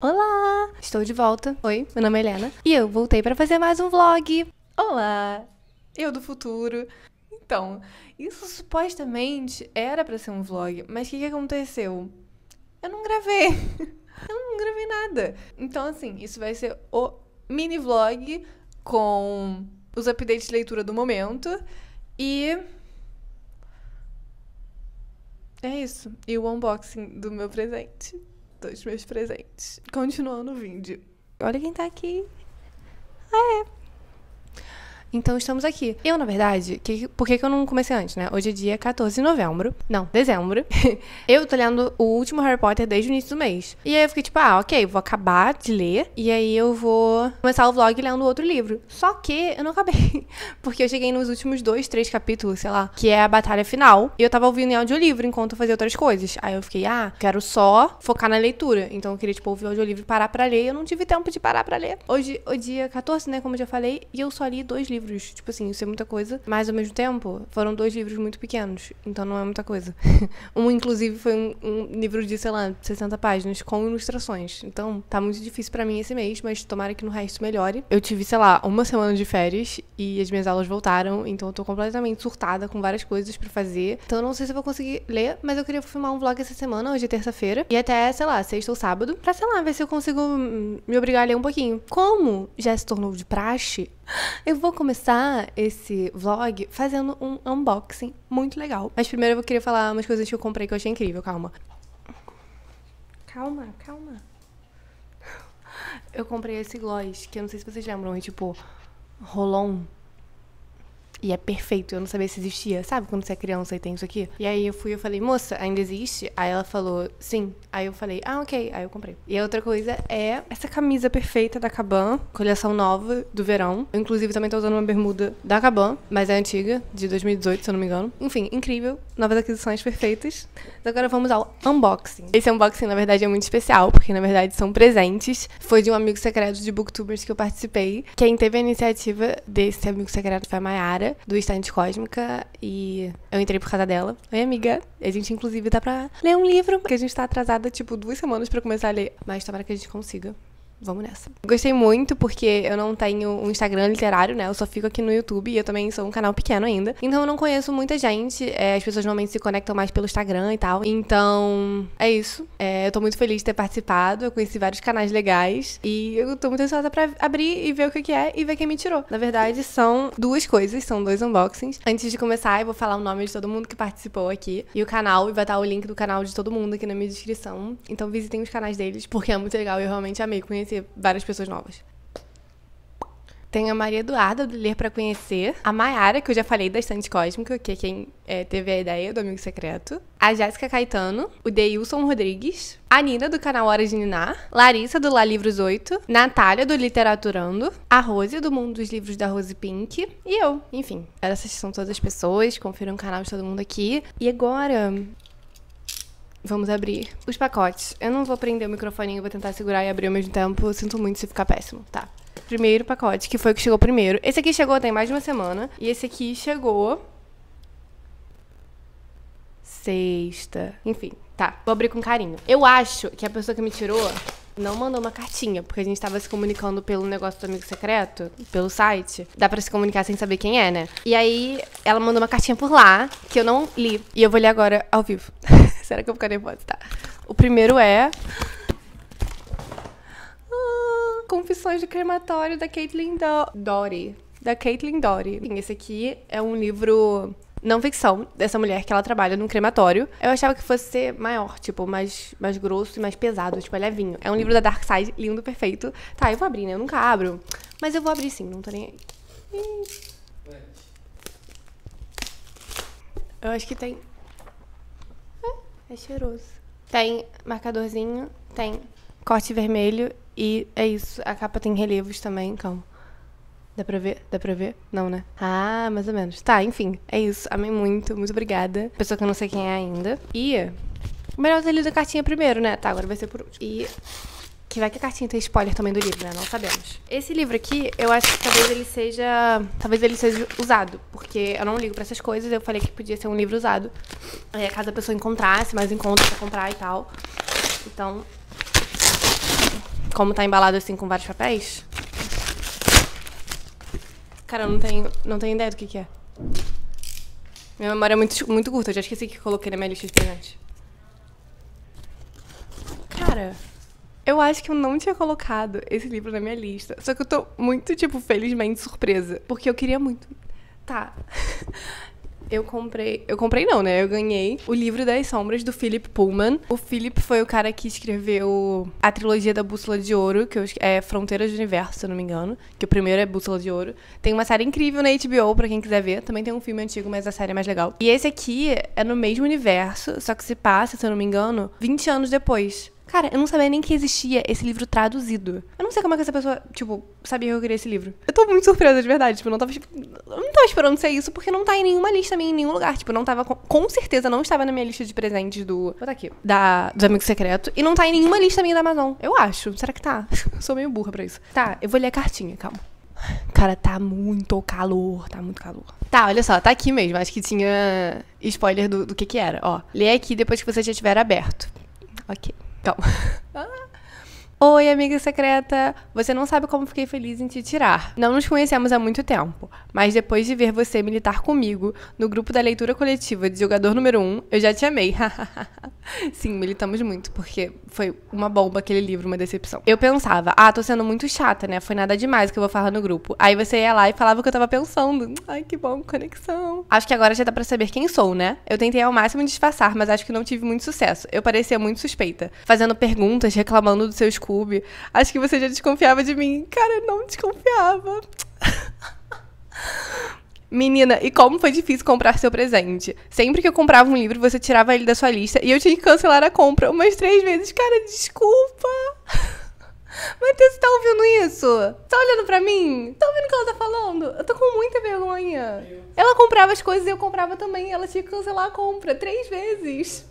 Olá! Estou de volta. Oi, meu nome é Helena e eu voltei para fazer mais um vlog. Olá! Eu do futuro. Então, isso supostamente era para ser um vlog, mas o que, que aconteceu? Eu não gravei. Eu não gravei nada. Então, assim, isso vai ser o mini vlog com os updates de leitura do momento e é isso. E o unboxing do meu presente dos meus presentes. Continuando o vídeo. Olha quem tá aqui. Ah, é. Então estamos aqui. Eu, na verdade, que, por que, que eu não comecei antes, né? Hoje é dia 14 de novembro. Não, dezembro. eu tô lendo o último Harry Potter desde o início do mês. E aí eu fiquei tipo, ah, ok, vou acabar de ler. E aí eu vou começar o vlog lendo outro livro. Só que eu não acabei. Porque eu cheguei nos últimos dois, três capítulos, sei lá, que é a batalha final. E eu tava ouvindo em audiolivro enquanto eu fazia outras coisas. Aí eu fiquei, ah, quero só focar na leitura. Então eu queria, tipo, ouvir o audiolivro e parar pra ler. Eu não tive tempo de parar pra ler. Hoje, o dia 14, né, como eu já falei, e eu só li dois livros livros. Tipo assim, isso é muita coisa. Mas ao mesmo tempo, foram dois livros muito pequenos. Então não é muita coisa. um, inclusive, foi um, um, livro de, sei lá, 60 páginas com ilustrações. Então tá muito difícil para mim esse mês, mas tomara que no resto melhore. Eu tive, sei lá, uma semana de férias e as minhas aulas voltaram. Então eu tô completamente surtada com várias coisas para fazer. Então eu não sei se eu vou conseguir ler, mas eu queria filmar um vlog essa semana, hoje é terça-feira. E até, sei lá, sexta ou sábado. Pra, sei lá, ver se eu consigo hum, me obrigar a ler um pouquinho. Como já se tornou de praxe, eu vou começar esse vlog fazendo um unboxing muito legal. Mas primeiro eu queria falar umas coisas que eu comprei que eu achei incrível, calma. Calma, calma. Eu comprei esse gloss, que eu não sei se vocês lembram, é tipo Rolon e é perfeito, eu não sabia se existia. Sabe quando você é criança e tem isso aqui? E aí eu fui eu falei, moça, ainda existe? Aí ela falou, sim. Aí eu falei, ah, ok. Aí eu comprei. E a outra coisa é essa camisa perfeita da Caban, coleção nova do verão. Eu, inclusive, também tô usando uma bermuda da Caban, mas é antiga, de 2018, se eu não me engano. Enfim, incrível. Novas aquisições perfeitas. agora vamos ao unboxing. Esse unboxing, na verdade, é muito especial, porque na verdade são presentes. Foi de um amigo secreto de booktubers que eu participei. Quem teve a iniciativa desse amigo secreto foi a Mayara do Instante Cósmica, e eu entrei por causa dela. Oi, amiga. A gente, inclusive, tá pra ler um livro, porque a gente tá atrasada, tipo, duas semanas para começar a ler. Mas tomara que a gente consiga vamos nessa. Gostei muito porque eu não tenho um Instagram literário, né? Eu só fico aqui no YouTube e eu também sou um canal pequeno ainda. Então eu não conheço muita gente. É, as pessoas normalmente se conectam mais pelo Instagram e tal. Então é isso. É, eu tô muito feliz de ter participado. Eu conheci vários canais legais e eu tô muito ansiosa pra abrir e ver o que, que é e ver quem me tirou. Na verdade, são duas coisas, são dois unboxings. Antes de começar, eu vou falar o nome de todo mundo que participou aqui e o canal. E vai estar o link do canal de todo mundo aqui na minha descrição. Então visitem os canais deles porque é muito legal. Eu realmente amei conhecer conhecer várias pessoas novas. Tem a Maria Eduarda do Ler para Conhecer. A Mayara, que eu já falei da Estante Cósmica, que é quem é, teve a ideia do Amigo Secreto. A Jéssica Caetano. O Deilson Rodrigues. A Nina, do canal Hora de Ninar. Larissa, do Lá Livros 8. Natália, do Literaturando. A Rose, do Mundo dos Livros da Rose Pink. E eu. Enfim, essas são todas as pessoas. Confiram o canal de todo mundo aqui. E agora, Vamos abrir os pacotes. Eu não vou prender o microfone, vou tentar segurar e abrir ao mesmo tempo. Sinto muito se ficar péssimo. Tá. Primeiro pacote, que foi o que chegou primeiro. Esse aqui chegou tem mais de uma semana. E esse aqui chegou. Sexta. Enfim, tá. Vou abrir com carinho. Eu acho que a pessoa que me tirou não mandou uma cartinha, porque a gente tava se comunicando pelo negócio do amigo secreto, pelo site. Dá para se comunicar sem saber quem é, né? E aí ela mandou uma cartinha por lá, que eu não li. E eu vou ler agora ao vivo. Será que eu vou ficar nervosa? Tá. O primeiro é. Ah, Confissões de Crematório da Caitlin Do Dory. Da Caitlin Dory. Esse aqui é um livro não ficção dessa mulher que ela trabalha num crematório. Eu achava que fosse ser maior, tipo, mais, mais grosso e mais pesado, tipo, é levinho. É um livro da Dark Side, lindo, perfeito. Tá, eu vou abrir, né? Eu nunca abro. Mas eu vou abrir sim, não tô nem aí. Eu acho que tem é cheiroso. Tem marcadorzinho, tem corte vermelho e é isso. A capa tem relevos também, calma. Então dá pra ver? Dá pra ver? Não, né? Ah, mais ou menos. Tá, enfim, é isso. Amei muito, muito obrigada. Pessoa que eu não sei quem é ainda. E. Melhor ter lido a cartinha primeiro, né? Tá, agora vai ser por último. E que vai que a cartinha tem spoiler também do livro, né? Não sabemos. Esse livro aqui, eu acho que talvez ele seja. Talvez ele seja usado. Porque eu não ligo para essas coisas. Eu falei que podia ser um livro usado. É, caso a pessoa encontrasse, mais encontro pra comprar e tal. Então. Como tá embalado assim com vários papéis. Cara, eu não tenho, não tenho ideia do que, que é. Minha memória é muito, muito curta, eu já esqueci que coloquei na minha lista de presente. Cara. Eu acho que eu não tinha colocado esse livro na minha lista. Só que eu tô muito, tipo, felizmente surpresa. Porque eu queria muito. Tá. Eu comprei. Eu comprei não, né? Eu ganhei o livro das sombras do Philip Pullman. O Philip foi o cara que escreveu a trilogia da Bússola de Ouro, que é Fronteiras do Universo, se eu não me engano. Que o primeiro é Bússola de Ouro. Tem uma série incrível na HBO, pra quem quiser ver. Também tem um filme antigo, mas a série é mais legal. E esse aqui é no mesmo universo, só que se passa, se eu não me engano, 20 anos depois. Cara, eu não sabia nem que existia esse livro traduzido. Eu não sei como é que essa pessoa, tipo, sabia que eu queria esse livro. Eu tô muito surpresa, de verdade. Tipo, eu não tava, tipo, eu não tava esperando ser isso, porque não tá em nenhuma lista minha, em nenhum lugar. Tipo, não tava, com, com certeza, não estava na minha lista de presentes do. Vou botar aqui. Da, do Amigo Secreto. E não tá em nenhuma lista minha da Amazon. Eu acho. Será que tá? Sou meio burra pra isso. Tá, eu vou ler a cartinha, calma. Cara, tá muito calor, tá muito calor. Tá, olha só, tá aqui mesmo. Acho que tinha spoiler do, do que que era. Ó, lê aqui depois que você já tiver aberto. Ok. Calma. Oi, amiga secreta! Você não sabe como fiquei feliz em te tirar. Não nos conhecemos há muito tempo, mas depois de ver você militar comigo no grupo da leitura coletiva de jogador número 1, um, eu já te amei. Sim, militamos muito, porque foi uma bomba aquele livro, uma decepção. Eu pensava, ah, tô sendo muito chata, né? Foi nada demais que eu vou falar no grupo. Aí você ia lá e falava o que eu tava pensando. Ai, que bom, conexão. Acho que agora já dá pra saber quem sou, né? Eu tentei ao máximo disfarçar, mas acho que não tive muito sucesso. Eu parecia muito suspeita, fazendo perguntas, reclamando do seu Scooby. Acho que você já desconfiava de mim. Cara, eu não desconfiava. Menina, e como foi difícil comprar seu presente. Sempre que eu comprava um livro, você tirava ele da sua lista e eu tinha que cancelar a compra umas três vezes. Cara, desculpa! Matheus, você tá ouvindo isso? Tá olhando pra mim? Tá ouvindo o que ela tá falando? Eu tô com muita vergonha. Ela comprava as coisas e eu comprava também. Ela tinha que cancelar a compra três vezes.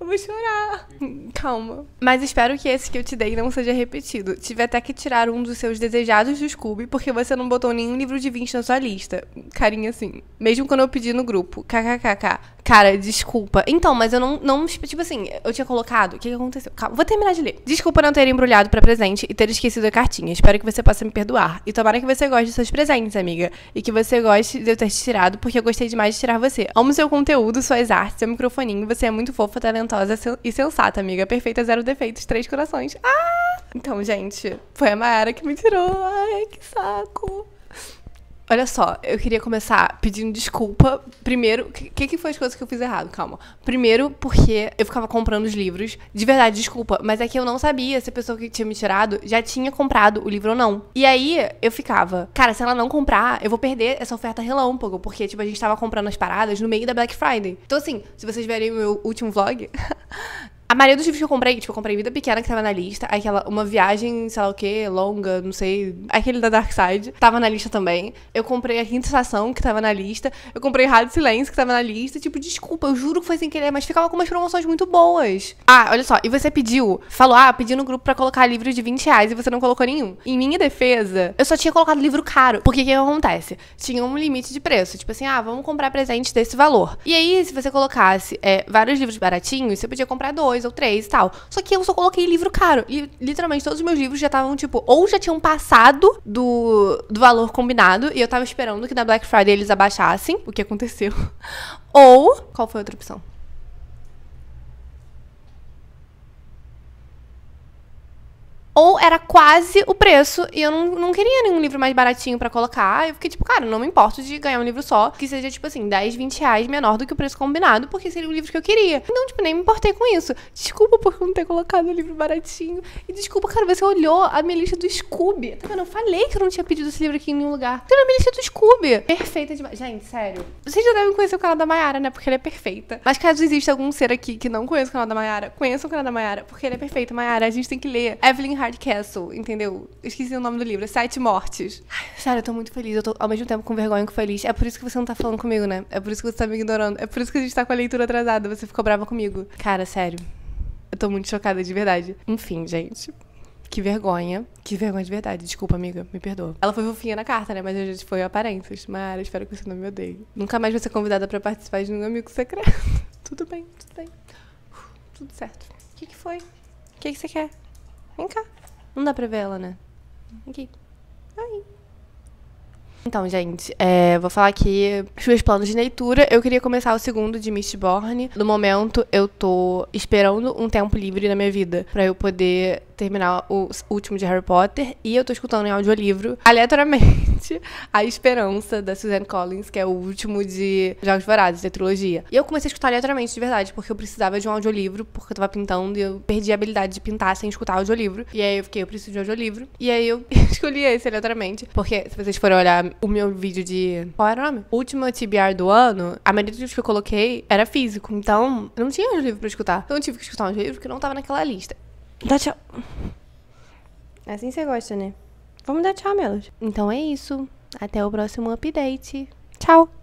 Eu vou chorar. Calma. Mas espero que esse que eu te dei não seja repetido. Tive até que tirar um dos seus desejados do Scooby, porque você não botou nenhum livro de 20 na sua lista. Carinha assim. Mesmo quando eu pedi no grupo. KKKK. Cara, desculpa. Então, mas eu não, não. Tipo assim, eu tinha colocado. O que, que aconteceu? Calma, vou terminar de ler. Desculpa não ter embrulhado para presente e ter esquecido a cartinha. Espero que você possa me perdoar. E tomara que você goste dos seus presentes, amiga. E que você goste de eu ter te tirado, porque eu gostei demais de tirar você. Amo seu conteúdo, suas artes, seu microfoninho. Você é muito fofa, talentosa talentosa e sensata, amiga. Perfeita, zero defeitos, três corações. Ah! Então, gente, foi a Mayara que me tirou. Ai, que saco. Olha só, eu queria começar pedindo desculpa. Primeiro, o que, que foi as coisas que eu fiz errado? Calma. Primeiro, porque eu ficava comprando os livros. De verdade, desculpa, mas é que eu não sabia se a pessoa que tinha me tirado já tinha comprado o livro ou não. E aí eu ficava, cara, se ela não comprar, eu vou perder essa oferta relâmpago, porque, tipo, a gente tava comprando as paradas no meio da Black Friday. Então, assim, se vocês verem o meu último vlog. A maioria dos livros que eu comprei, tipo, eu comprei Vida Pequena, que tava na lista. Aquela, uma viagem, sei lá o quê, longa, não sei. Aquele da Dark Side, tava na lista também. Eu comprei a Quinta Estação, que tava na lista. Eu comprei Rádio Silêncio, que tava na lista. Tipo, desculpa, eu juro que foi sem querer, mas ficava com umas promoções muito boas. Ah, olha só, e você pediu, falou, ah, pedi no grupo pra colocar livro de 20 reais e você não colocou nenhum. Em minha defesa, eu só tinha colocado livro caro. Porque o que acontece? Tinha um limite de preço. Tipo assim, ah, vamos comprar presente desse valor. E aí, se você colocasse é, vários livros baratinhos, você podia comprar dois dois ou três e tal. Só que eu só coloquei livro caro. E literalmente todos os meus livros já estavam, tipo, ou já tinham passado do, do valor combinado e eu tava esperando que na Black Friday eles abaixassem, o que aconteceu. Ou. Qual foi a outra opção? era quase o preço e eu não, não queria nenhum livro mais baratinho para colocar. Eu fiquei tipo, cara, não me importo de ganhar um livro só que seja, tipo assim, 10, 20 reais menor do que o preço combinado, porque seria o livro que eu queria. Então, tipo, nem me importei com isso. Desculpa por não ter colocado o livro baratinho. E desculpa, cara, você olhou a minha lista do Scooby. Tá vendo? Eu falei que eu não tinha pedido esse livro aqui em nenhum lugar. Tem a minha lista do Scooby. Perfeita demais. Gente, sério. Vocês já devem conhecer o canal da Mayara, né? Porque ele é perfeita. Mas caso exista algum ser aqui que não conheça o canal da Mayara, conheça o canal da Mayara, porque ele é perfeito. Mayara, a gente tem que ler Evelyn Hardcastle Castle, entendeu? Esqueci o nome do livro. Sete Mortes. Ai, sério, eu tô muito feliz. Eu tô ao mesmo tempo com vergonha que feliz. É por isso que você não tá falando comigo, né? É por isso que você tá me ignorando. É por isso que a gente tá com a leitura atrasada. Você ficou brava comigo. Cara, sério. Eu tô muito chocada, de verdade. Enfim, gente. Que vergonha. Que vergonha de verdade. Desculpa, amiga. Me perdoa. Ela foi fofinha na carta, né? Mas a gente foi aparências. Mara, espero que você não me odeie. Nunca mais vou ser convidada para participar de um amigo secreto. tudo bem, tudo bem. tudo certo. O que, que foi? O que, que você quer? Vem cá. Não dá pra ver ela, né? Aqui. Ai. Então, gente, é, vou falar aqui os meus planos de leitura. Eu queria começar o segundo de Mistborn. No momento, eu tô esperando um tempo livre na minha vida para eu poder terminar o último de Harry Potter. E eu tô escutando em audiolivro aleatoriamente. A Esperança, da Suzanne Collins, que é o último de Jogos Vorazes, da trilogia. E eu comecei a escutar aleatoriamente, de verdade, porque eu precisava de um audiolivro, porque eu tava pintando e eu perdi a habilidade de pintar sem escutar audiolivro. E aí eu fiquei, eu preciso de um audiolivro. E aí eu escolhi esse aleatoriamente, porque se vocês forem olhar o meu vídeo de... Qual era o nome? Última TBR do ano, a maioria dos que eu coloquei era físico, então eu não tinha audiolivro pra escutar. Então eu tive que escutar um audiolivro que não tava naquela lista. Dá tchau. É assim você gosta, né? Vamos dar tchau, meus. Então é isso. Até o próximo update. Tchau!